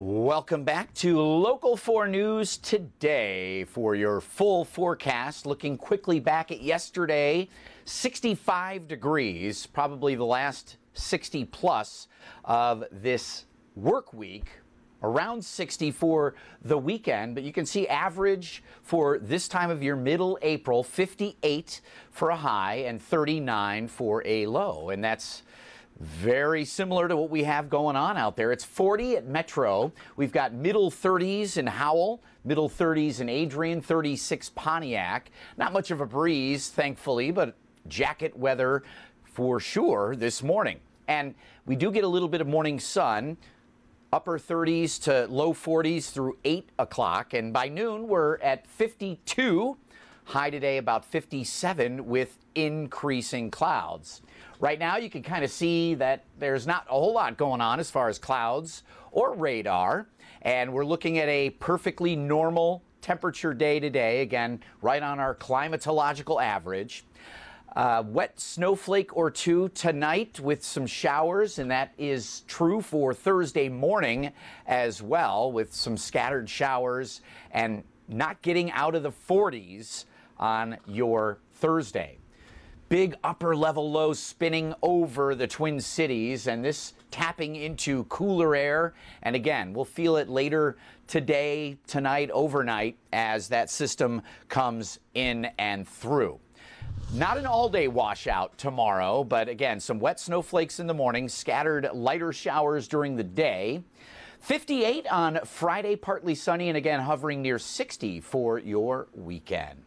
Welcome back to Local 4 News today for your full forecast. Looking quickly back at yesterday, 65 degrees, probably the last 60 plus of this work week. Around 60 for the weekend, but you can see average for this time of year, middle April, 58 for a high and 39 for a low. And that's very similar to what we have going on out there. It's 40 at Metro. We've got middle 30s in Howell, middle 30s in Adrian, 36 Pontiac. Not much of a breeze, thankfully, but jacket weather for sure this morning. And we do get a little bit of morning sun, upper 30s to low 40s through 8 o'clock. And by noon, we're at 52 High today about 57 with increasing clouds. Right now, you can kind of see that there's not a whole lot going on as far as clouds or radar. And we're looking at a perfectly normal temperature day today, again, right on our climatological average. Uh, wet snowflake or two tonight with some showers, and that is true for Thursday morning as well, with some scattered showers and not getting out of the 40s on your Thursday. Big upper level lows spinning over the Twin Cities, and this tapping into cooler air. And again, we'll feel it later today, tonight, overnight as that system comes in and through. Not an all day washout tomorrow, but again, some wet snowflakes in the morning, scattered lighter showers during the day. 58 on Friday, partly sunny, and again hovering near 60 for your weekend.